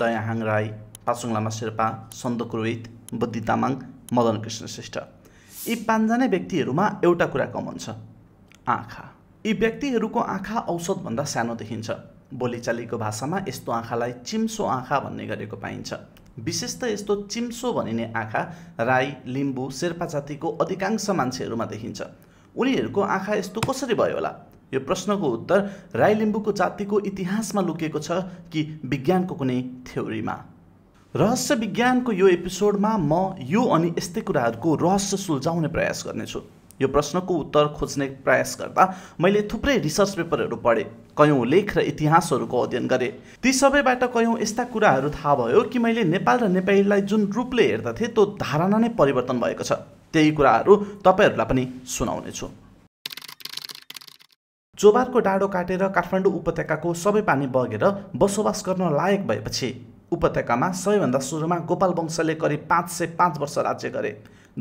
दया हाङ राई पासुङ लामा शेर्पा सन्दक रोहित बुद्धि तामाङ मदन कृष्ण श्रेष्ठ यी पाँचजना व्यक्तिहरूमा एउटा कुरा कमन छ आँखा यी व्यक्तिहरूको आँखा औसतभन्दा सानो देखिन्छ बोलीचालीको भाषामा यस्तो आँखालाई चिम्सो आँखा भन्ने गरेको पाइन्छ विशेष त यस्तो चिम्सो भनिने आँखा राई लिम्बू शेर्पा जातिको अधिकांश मान्छेहरूमा देखिन्छ उनीहरूको आँखा यस्तो कसरी भयो होला यो प्रश्नको उत्तर राई लिम्बूको जातिको इतिहासमा लुकेको छ कि विज्ञानको कुनै थ्योरीमा रहस्य विज्ञानको यो एपिसोडमा म यो अनि यस्तै कुराहरूको रहस्य सुल्झाउने प्रयास गर्नेछु यो प्रश्नको उत्तर खोज्ने प्रयास गर्दा मैले थुप्रै रिसर्च पेपरहरू पढेँ कयौँ लेख र इतिहासहरूको अध्ययन गरेँ ती सबैबाट कयौँ यस्ता कुराहरू थाहा भयो कि मैले नेपाल र नेपालीलाई जुन रूपले हेर्दथेँ त्यो धारणा नै परिवर्तन भएको छ त्यही कुराहरू तपाईँहरूलाई पनि सुनाउनेछु चोबारको डाँडो काटेर काठमाडौँ उपत्यकाको सबै पानी बगेर बसोबास गर्न लायक भएपछि उपत्यकामा सबैभन्दा सुरुमा गोपाल वंशले करिब पाँच सय पाँच वर्ष राज्य गरे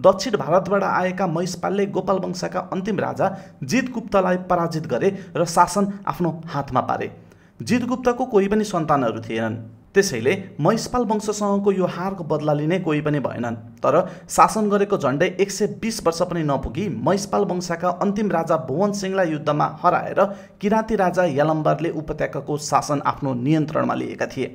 दक्षिण भारतबाट आएका महिषपालले गोपाल वंशका अन्तिम राजा जितगुप्तलाई पराजित गरे र शासन आफ्नो हातमा पारे जितगुप्तको कोही पनि सन्तानहरू थिएनन् त्यसैले महिषपाल वंशसँगको यो हारको बदला लिने कोही पनि भएनन् तर शासन गरेको झन्डै एक सय बिस वर्ष पनि नपुगी महिषपाल वंशका अन्तिम राजा भुवन सिंहलाई युद्धमा हराएर किराँती राजा यालम्बरले उपत्यकाको शासन आफ्नो नियन्त्रणमा लिएका थिए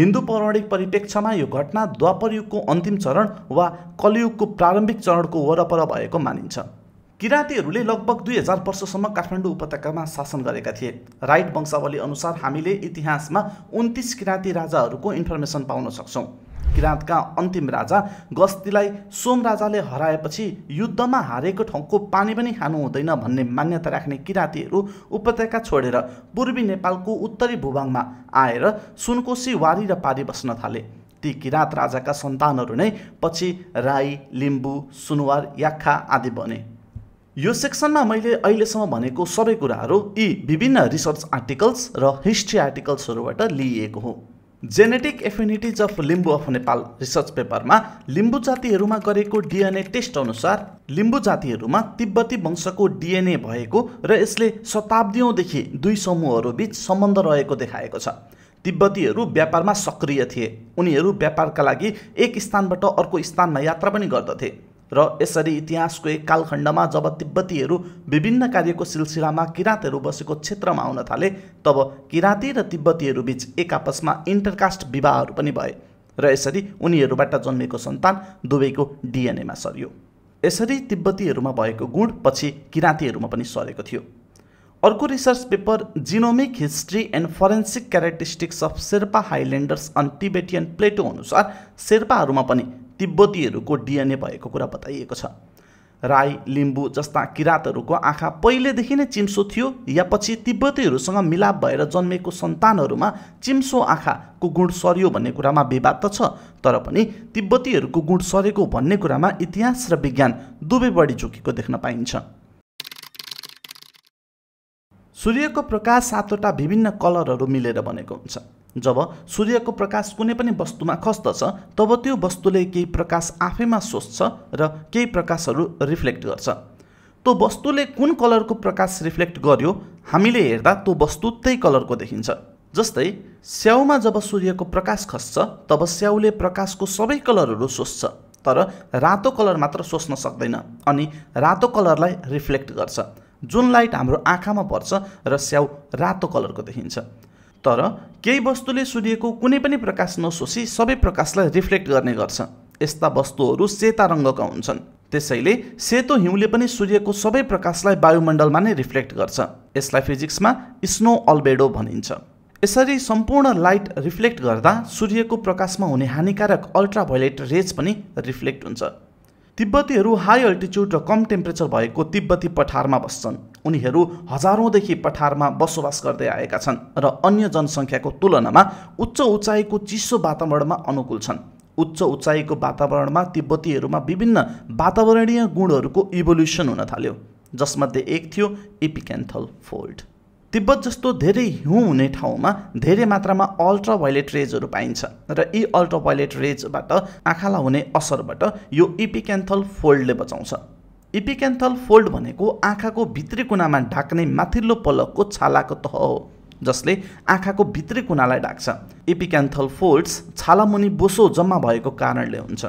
हिन्दू पौराणिक परिप्रेक्षमा यो घटना द्वापर युगको अन्तिम चरण वा कलियुगको प्रारम्भिक चरणको वरपर भएको मानिन्छ किराँतीहरूले लगभग दुई हजार वर्षसम्म काठमाडौँ उपत्यकामा शासन गरेका थिए राइट वंशावली अनुसार हामीले इतिहासमा उन्तिस किराँती राजाहरूको इन्फर्मेसन पाउन सक्छौँ किराँतका अन्तिम राजा गस्तीलाई सोम राजाले हराएपछि युद्धमा हारेको ठाउँको पानी पनि खानु हुँदैन भन्ने मान्यता राख्ने किराँतीहरू उपत्यका छोडेर पूर्वी नेपालको उत्तरी भूभागमा आएर सुनकोशी वारी र पारी बस्न थाले ती किराँत राजाका सन्तानहरू नै पछि राई लिम्बू सुनवार याखा आदि बने यो सेक्सनमा मैले अहिलेसम्म भनेको सबै कुराहरू यी विभिन्न रिसर्च आर्टिकल्स र हिस्ट्री आर्टिकल्सहरूबाट लिइएको हो genetic affinities of Limbu of Nepal research पेपरमा लिम्बू जातिहरूमा गरेको डिएनए टेस्ट अनुसार लिम्बू जातिहरूमा तिब्बती वंशको डिएनए भएको र यसले शताब्दीदेखि दुई समूहहरूबीच सम्बन्ध रहेको देखाएको छ तिब्बतीहरू व्यापारमा सक्रिय थिए उनीहरू व्यापारका लागि एक स्थानबाट अर्को स्थानमा यात्रा पनि गर्दथे र यसरी इतिहासको एक कालखण्डमा जब तिब्बतीहरू विभिन्न कार्यको सिलसिलामा किराँतहरू बसेको क्षेत्रमा आउन थाले तब किराँती र तिब्बतीहरू बीच एक आपसमा इन्टरकास्ट विवाहहरू पनि भए र यसरी उनीहरूबाट जन्मेको सन्तान दुवैको डिएनएमा सरियो यसरी तिब्बतीहरूमा भएको गुण पछि किराँतीहरूमा पनि सरेको थियो अर्को research paper genomic history and forensic characteristics of Sherpa highlanders on Tibetan plateau अनुसार शेर्पाहरूमा पनि तिब्बतीहरूको डिएनए भएको कुरा बताइएको छ राई लिम्बू जस्ता किराँतहरूको आँखा पहिलेदेखि नै चिम्सो थियो या पछि तिब्बतीहरूसँग मिलाप भएर जन्मेको सन्तानहरूमा चिम्सो आँखाको गुण सर्यो भन्ने कुरामा विवाद त छ तर पनि तिब्बतीहरूको गुण सरेको भन्ने कुरामा इतिहास र विज्ञान दुवै बढी झुकेको देख्न पाइन्छ सूर्यको प्रकाश सातवटा विभिन्न कलरहरू मिलेर बनेको हुन्छ जब सूर्यको प्रकाश कुनै पनि वस्तुमा खस्दछ तब त्यो वस्तुले केही प्रकाश आफैमा सोच्छ र केही प्रकाशहरू रिफ्लेक्ट गर्छ त्यो वस्तुले कुन कलरको प्रकाश रिफ्लेक्ट गर्यो हामीले हेर्दा त्यो वस्तु त्यही कलरको देखिन्छ जस्तै स्याउमा जब सूर्यको प्रकाश खस्छ तब स्याउले प्रकाशको सबै कलरहरू सोच्छ तर रातो कलर मात्र सोच्न सक्दैन अनि रातो कलरलाई रिफ्लेक्ट गर्छ जुन लाइट हाम्रो आँखामा पर्छ र स्याउ रातो कलरको देखिन्छ तर केही वस्तुले सूर्यको कुनै पनि प्रकाश नसोसी सबै प्रकाशलाई रिफ्लेक्ट गर्ने गर्छ यस्ता वस्तुहरू सेता रङ्गका हुन्छन् त्यसैले सेतो हिउँले पनि सूर्यको सबै प्रकाशलाई वायुमण्डलमा नै रिफ्लेक्ट गर्छ यसलाई फिजिक्समा स्नो अल्बेडो भनिन्छ यसरी सम्पूर्ण लाइट रिफ्लेक्ट गर्दा सूर्यको प्रकाशमा हुने हानिकारक अल्ट्राभायोलेट रेज पनि रिफ्लेक्ट हुन्छ तिब्बतीहरू हाई अल्टिच्युड र कम टेम्परेचर भएको तिब्बती पठारमा बस्छन् उनीहरू हजारौँदेखि पठारमा बसोबास गर्दै आएका छन् र अन्य जनसङ्ख्याको तुलनामा उच्च उचाइको चिसो वातावरणमा अनुकूल छन् उच्च उचाइको वातावरणमा तिब्बतीहरूमा विभिन्न वातावरणीय गुणहरूको इभोल्युसन हुन थाल्यो जसमध्ये एक थियो इपिकेन्थल फोल्ड तिब्बत जस्तो धेरै हिउँ हुने ठाउँमा धेरै मात्रामा अल्ट्राभाइलेट रेजहरू पाइन्छ र यी अल्ट्राभाइलेट रेजबाट आँखालाई हुने असरबाट यो इपिक्यान्थल फोल्डले बचाउँछ इपिक्यान्थल फोल्ड भनेको आँखाको भित्री कुनामा ढाक्ने माथिल्लो पलकको छालाको तह हो जसले आँखाको भित्री कुनालाई ढाक्छ एपिक्यान्थल फोल्ड्स छालामुनि बोसो जम्मा भएको कारणले हुन्छ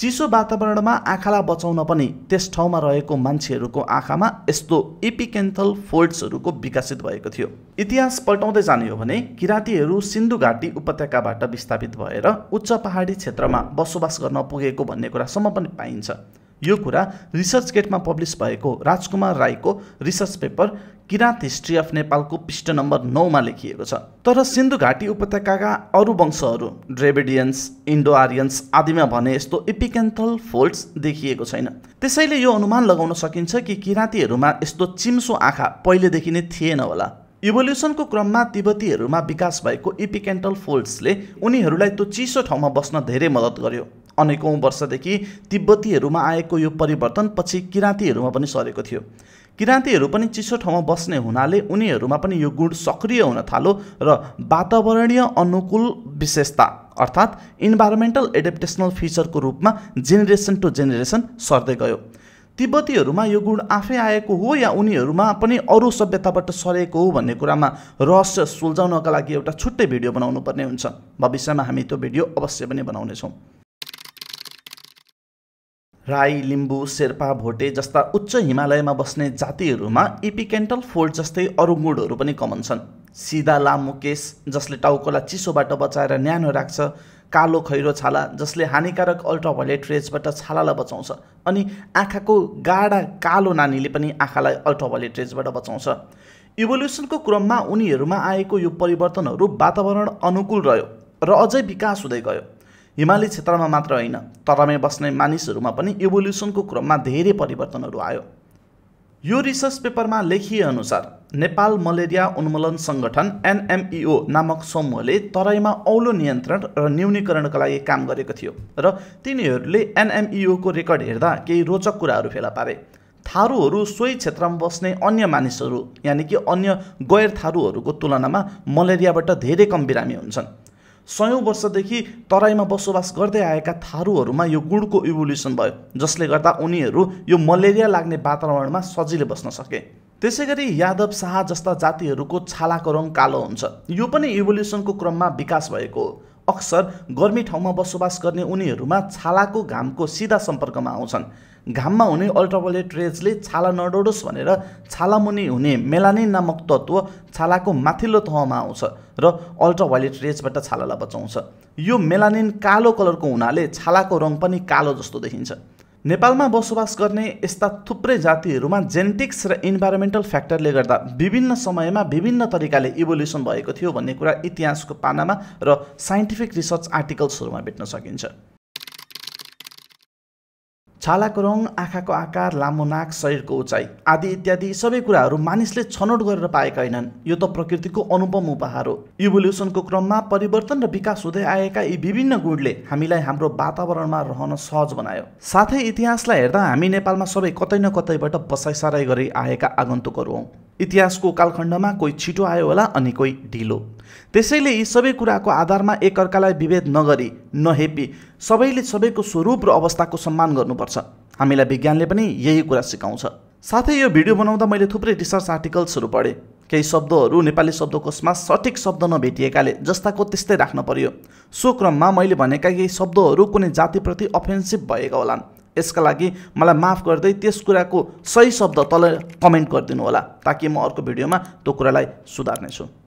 चिसो वातावरणमा आँखालाई बचाउन पनि त्यस ठाउँमा रहेको मान्छेहरूको आँखामा यस्तो एपिकेन्थल फोल्ड्सहरूको विकसित भएको थियो इतिहास पल्टाउँदै जाने हो भने किराँतीहरू सिन्धु घाटी उपत्यकाबाट विस्थापित भएर उच्च पहाडी क्षेत्रमा बसोबास गर्न पुगेको भन्ने कुरासम्म पनि पाइन्छ यो कुरा रिसर्च गेटमा पब्लिस भएको राजकुमार राईको research paper Kirat history of नेपालको पृष्ठ नम्बर नौमा लेखिएको छ तर सिन्धु घाटी उपत्यकाका अरू वंशहरू ड्रेभिडियन्स इन्डो आर्यन्स आदिमा भने यस्तो इपिकेन्थल फोल्ड्स देखिएको छैन त्यसैले यो अनुमान लगाउन सकिन्छ कि किराँतीहरूमा यस्तो चिम्सो आँखा पहिलेदेखि नै थिएन होला इभोल्युसनको क्रममा तिब्बतीहरूमा विकास भएको इपिकेन्टल फोल्ड्सले उनीहरूलाई त्यो चिसो ठाउँमा बस्न धेरै मद्दत गर्यो अनेकौँ वर्षदेखि तिब्बतीहरूमा आएको यो परिवर्तन पछि किराँतीहरूमा पनि सरेको थियो किराँतीहरू पनि चिसो ठाउँमा बस्ने हुनाले उनीहरूमा पनि यो गुण सक्रिय हुन थालो र वातावरणीय अनुकूल विशेषता अर्थात् इन्भाइरोमेन्टल एडेप्टेसनल फिचरको रूपमा जेनेरेसन टु जेनेरेसन सर्दै गयो तिब्बतीहरूमा यो गुण आफै आएको हो या उनीहरूमा पनि अरू सभ्यताबाट सरेको हो भन्ने कुरामा रहस्य सुल्झाउनका लागि एउटा छुट्टै भिडियो बनाउनु पर्ने हुन्छ भविष्यमा हामी त्यो भिडियो अवश्य पनि बनाउनेछौँ राई लिम्बू शेर्पा भोटे जस्ता उच्च हिमालयमा बस्ने जातिहरूमा इपिकेन्टल फोल्ड जस्तै अरू गुणहरू पनि कमन छन् सिधा लामो केस जसले टाउकोलाई चिसोबाट बचाएर न्यानो राख्छ कालो खैरो छाला जसले हानिकारक अल्ट्राभायोलेट रेजबाट छालालाई बचाउँछ अनि आँखाको गाढा कालो नानीले पनि आँखालाई अल्ट्राभायोलेट रेजबाट बचाउँछ इभोल्युसनको क्रममा उनीहरूमा आएको यो परिवर्तनहरू वातावरण अनुकूल रह्यो र अझै विकास हुँदै गयो हिमाली क्षेत्रमा मात्र होइन तरामै बस्ने मानिसहरूमा पनि इभोल्युसनको क्रममा धेरै परिवर्तनहरू आयो यो रिसर्च पेपरमा लेखिएअनुसार नेपाल मलेरिया उन्मूलन सङ्गठन एनएमइओ नामक समूहले तराईमा औलो नियन्त्रण र न्यूनीकरणका लागि काम गरेको थियो र तिनीहरूले एनएमइओको रेकर्ड हेर्दा केही रोचक कुराहरू फेला पारे थारूहरू सोही क्षेत्रमा बस्ने अन्य मानिसहरू यानि कि अन्य गैर थारूहरूको तुलनामा मलेरियाबाट धेरै कम बिरामी हुन्छन् सयौँ वर्षदेखि तराईमा बसोबास गर्दै आएका थारूहरूमा यो गुणको इभोल्युसन भयो जसले गर्दा उनीहरू यो मलेरिया लाग्ने वातावरणमा सजिलै बस्न सके त्यसै गरी यादव शाह जस्ता जातिहरूको छालाको रङ कालो हुन्छ यो पनि इभोल्युसनको क्रममा विकास भएको हो अक्सर गर्मी ठाउँमा बसोबास गर्ने उनीहरूमा छालाको घामको सिधा सम्पर्कमा आउँछन् घाममा हुने अल्ट्राभायोलेट रेजले छाला नडोडोस् भनेर छालामुनि हुने मेलानिन नामक तत्त्व छालाको माथिल्लो तहमा आउँछ र अल्ट्राभायोलेट रेजबाट छालालाई बचाउँछ यो मेलानिन कालो कलरको हुनाले छालाको रङ पनि कालो जस्तो देखिन्छ नेपालमा बसोबास गर्ने यस्ता थुप्रै जातिहरूमा जेनेटिक्स र इन्भाइरोमेन्टल फ्याक्टरले गर्दा विभिन्न समयमा विभिन्न तरिकाले इभोल्युसन भएको थियो भन्ने कुरा इतिहासको पानामा र साइन्टिफिक रिसर्च आर्टिकल्सहरूमा भेट्न सकिन्छ छालाको रङ आँखाको आकार लामो नाक शरीरको उचाइ आदि इत्यादि सबै कुराहरू मानिसले छनौट गरेर पाएका होइनन् यो त प्रकृतिको अनुपम उपहार हो इभोल्युसनको क्रममा परिवर्तन र विकास हुँदै आएका यी विभिन्न गुणले हामीलाई हाम्रो वातावरणमा रहन सहज बनायो साथै इतिहासलाई हेर्दा हामी नेपालमा सबै कतै न कतैबाट बसाइसराई गरी आएका आगन्तुकहरू हौँ इतिहासको कालखण्डमा कोही छिटो आयो होला अनि कोही ढिलो त्यसैले यी सबै कुराको आधारमा एकअर्कालाई विभेद नगरी नहेपी सबैले सबैको स्वरूप र अवस्थाको सम्मान गर्नुपर्छ हामीलाई विज्ञानले पनि यही कुरा सिकाउँछ साथै यो भिडियो बनाउँदा मैले थुप्रै रिसर्च आर्टिकल्सहरू पढेँ केही शब्दहरू नेपाली शब्दकोशमा सठिक शब्द नभेटिएकाले जस्ताको त्यस्तै राख्न पर्यो सो क्रममा मैले भनेका केही शब्दहरू कुनै जातिप्रति अफेन्सिभ भएका होलान् यसका लागि मलाई माफ गर्दै त्यस कुराको सही शब्द तल कमेन्ट गरिदिनु होला ताकि म अर्को भिडियोमा त्यो कुरालाई सुधार्नेछु